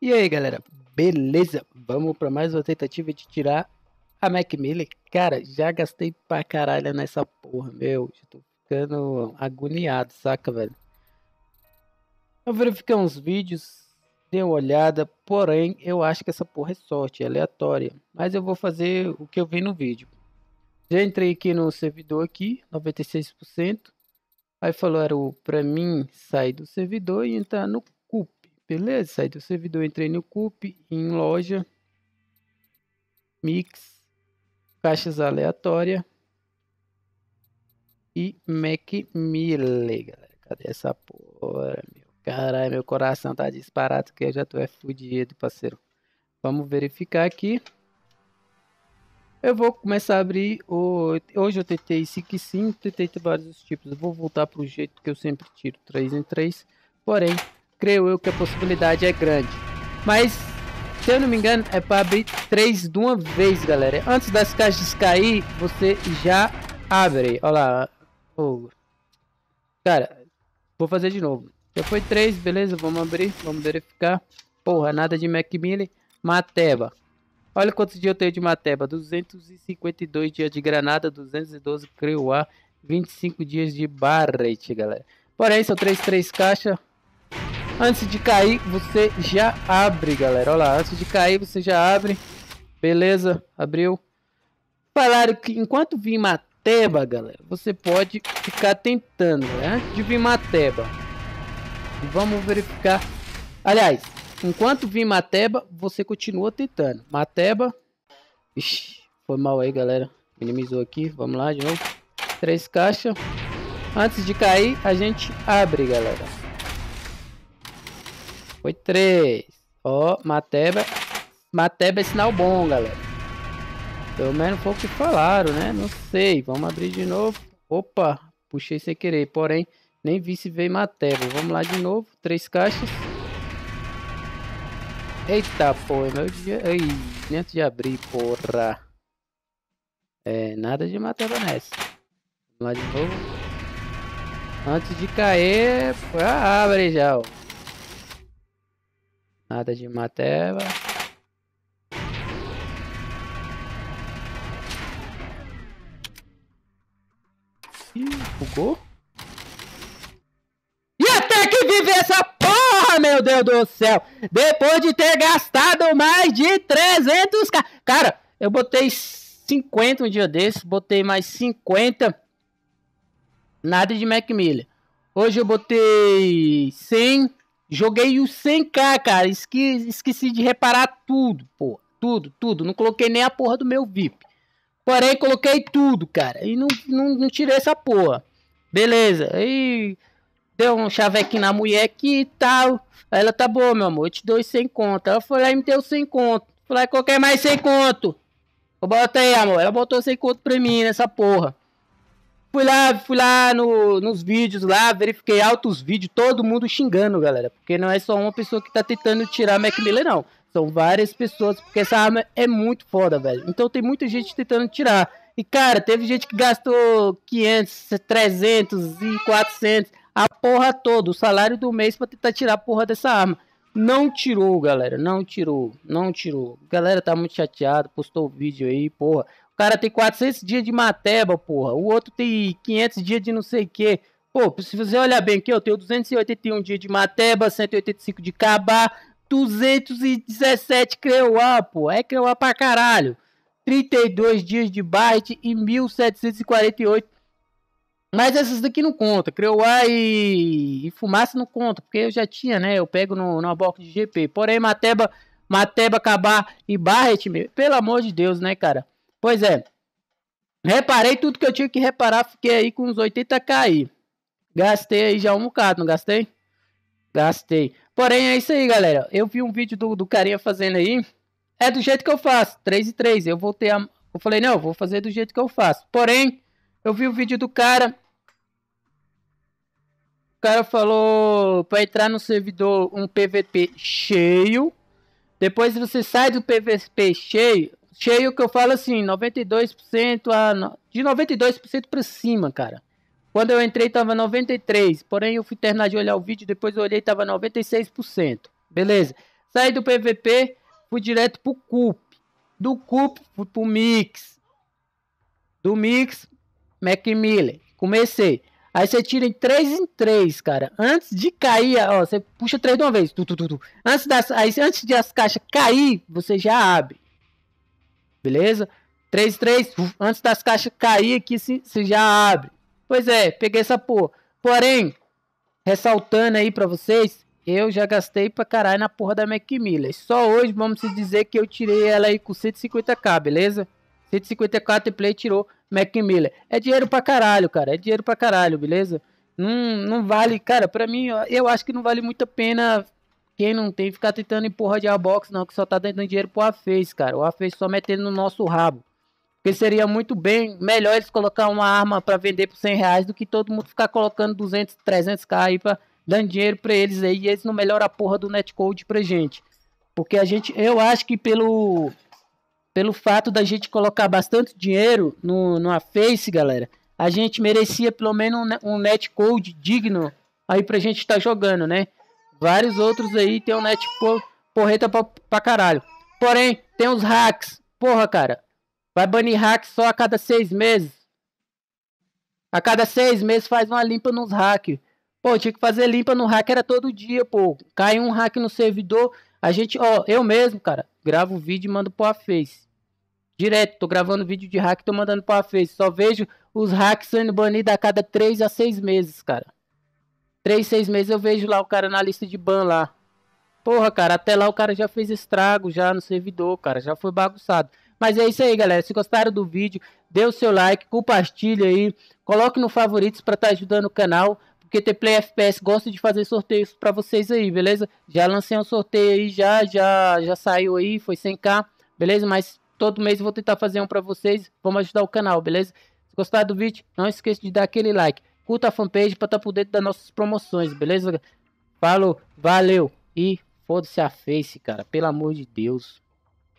E aí galera, beleza? Vamos para mais uma tentativa de tirar a Mac Miller. Cara, já gastei pra caralho nessa porra, meu. Já tô ficando agoniado, saca, velho? Eu verifiquei uns vídeos, dei uma olhada, porém eu acho que essa porra é sorte, é aleatória. Mas eu vou fazer o que eu vi no vídeo. Já entrei aqui no servidor aqui, 96%. Aí falou era o para mim sair do servidor e entrar no CUP. Beleza? Saí do servidor, entrei no CUP, em loja, mix, caixas aleatória e Mac Mille, galera. Cadê essa porra, meu? Caralho, meu coração tá disparado que eu já tô é fudido, parceiro. Vamos verificar aqui. Eu vou começar a abrir. O... Hoje eu tentei 5 e tentei vários tipos. Eu vou voltar para o jeito que eu sempre tiro 3 em 3. Porém, creio eu que a possibilidade é grande. Mas, se eu não me engano, é para abrir 3 de uma vez, galera. Antes das caixas cair, você já abre. Olha lá. Oh. Cara, vou fazer de novo. Já foi 3, beleza? Vamos abrir, vamos verificar. Porra, nada de Mac Miller. Mateba. Olha quantos dias eu tenho de Mateba: 252 dias de Granada, 212 Creuá, 25 dias de Barret, galera. Porém, são 3, 3 caixas. Antes de cair, você já abre, galera. Olha lá, antes de cair, você já abre. Beleza, abriu. Falaram que enquanto vim Mateba, galera, você pode ficar tentando, né? Antes de vir Mateba. Vamos verificar. Aliás, Enquanto vir Mateba, você continua tentando. Mateba. Ixi, foi mal aí, galera. Minimizou aqui. Vamos lá de novo. Três caixas. Antes de cair, a gente abre, galera. Foi três. Ó, Mateba. Mateba é sinal bom, galera. Pelo menos foi o que falaram, né? Não sei. Vamos abrir de novo. Opa, puxei sem querer. Porém, nem vi se veio Mateba. Vamos lá de novo. Três caixas. Eita, pô, é meu dia... Ai, antes de abrir, porra. É, nada de matar nessa. Vamos lá de novo. Antes de cair, ah, abre já, ó. Nada de mateva. Ih, bugou? E até que vive essa meu Deus do céu. Depois de ter gastado mais de 300k. Cara, eu botei 50 um dia desses, botei mais 50. Nada de Macmillan Hoje eu botei 100. Joguei o 100k, cara. Esque, esqueci de reparar tudo, pô. Tudo, tudo. Não coloquei nem a porra do meu VIP. Porém, coloquei tudo, cara. E não, não, não tirei essa porra. Beleza. E deu um chavequinho na mulher que tal. ela, tá boa, meu amor, eu te dou sem conto. Ela foi lá e me deu sem conto. Falei, ah, qualquer é mais sem conto. Bota aí, amor. Ela botou sem conto pra mim nessa porra. Fui lá, fui lá no, nos vídeos lá, verifiquei altos vídeos, todo mundo xingando, galera. Porque não é só uma pessoa que tá tentando tirar a Mac Miller, não. São várias pessoas, porque essa arma é muito foda, velho. Então tem muita gente tentando tirar. E, cara, teve gente que gastou 500, 300 e 400 a porra toda, o salário do mês para tentar tirar a porra dessa arma. Não tirou, galera, não tirou, não tirou. Galera tá muito chateado, postou o vídeo aí, porra. O cara tem 400 dias de mateba, porra. O outro tem 500 dias de não sei o quê. Pô, se você olhar bem aqui, eu tenho 281 dias de mateba, 185 de cabá, 217 creuá, porra É creuá pra caralho. 32 dias de byte e 1748 mas essas daqui não conta, Creuá e, e Fumaça não conta, porque eu já tinha, né? Eu pego no, no box de GP. Porém, Mateba, Mateba, Cabar e Barret, pelo amor de Deus, né, cara? Pois é. Reparei tudo que eu tinha que reparar, fiquei aí com uns 80k aí. Gastei aí já um bocado, não gastei? Gastei. Porém, é isso aí, galera. Eu vi um vídeo do, do carinha fazendo aí. É do jeito que eu faço, 3 e 3. Eu voltei a... Eu falei, não, eu vou fazer do jeito que eu faço. Porém... Eu vi o vídeo do cara. O cara falou para entrar no servidor um PVP cheio. Depois você sai do PVP cheio, cheio que eu falo assim, 92% a de 92% para cima, cara. Quando eu entrei tava 93, porém eu fui terminar de olhar o vídeo, depois eu olhei tava 96%. Beleza? Saí do PVP, fui direto pro CUP. Do CUP fui pro Mix. Do Mix Macmillan. Comecei. Aí você tira em 3 em 3, cara. Antes de cair, ó, você puxa 3 de uma vez. Tu, tu, tu, tu. Antes, das, aí, antes de as caixas cair, você já abre. Beleza? 3 3, antes das caixas cair aqui, você já abre. Pois é, peguei essa porra. Porém, ressaltando aí pra vocês, eu já gastei pra caralho na porra da Macmillan. Só hoje vamos dizer que eu tirei ela aí com 150k, beleza? 154 play tirou Mac Miller. É dinheiro pra caralho, cara. É dinheiro pra caralho, beleza? Não, não vale, cara, pra mim, eu acho que não vale muito a pena quem não tem ficar tentando empurrar de box, não, que só tá dando dinheiro pro Aface, cara. O Aface só metendo no nosso rabo. Porque seria muito bem melhor eles colocar uma arma para vender por 100 reais do que todo mundo ficar colocando 200, 300k aí pra, dando dinheiro pra eles aí e eles não melhoram a porra do netcode pra gente. Porque a gente, eu acho que pelo pelo fato da gente colocar bastante dinheiro no, numa face, galera, a gente merecia pelo menos um, um netcode digno aí pra gente estar tá jogando, né? Vários outros aí tem um net por, porreta pra, pra caralho. Porém, tem os hacks. Porra, cara. Vai banir hacks só a cada seis meses. A cada seis meses faz uma limpa nos hacks. Pô, tinha que fazer limpa no hack, era todo dia, pô. Cai um hack no servidor, a gente, ó, eu mesmo, cara, gravo o vídeo e mando pro a Face. Direto, tô gravando vídeo de hack, tô mandando pra Face. Só vejo os hacks sendo banidos a cada 3 a 6 meses, cara. 3, 6 meses eu vejo lá o cara na lista de ban lá. Porra, cara, até lá o cara já fez estrago já no servidor, cara. Já foi bagunçado. Mas é isso aí, galera. Se gostaram do vídeo, dê o seu like, compartilha aí. Coloque no favoritos para tá ajudando o canal. Porque T-Play FPS gosta de fazer sorteios para vocês aí, beleza? Já lancei um sorteio aí, já, já, já saiu aí, foi 100k, beleza? Mas Todo mês eu vou tentar fazer um para vocês. Vamos ajudar o canal, beleza? Se gostar do vídeo, não esqueça de dar aquele like. Curta a fanpage para estar tá por dentro das nossas promoções, beleza? Falou, valeu e foda-se a face, cara. Pelo amor de Deus.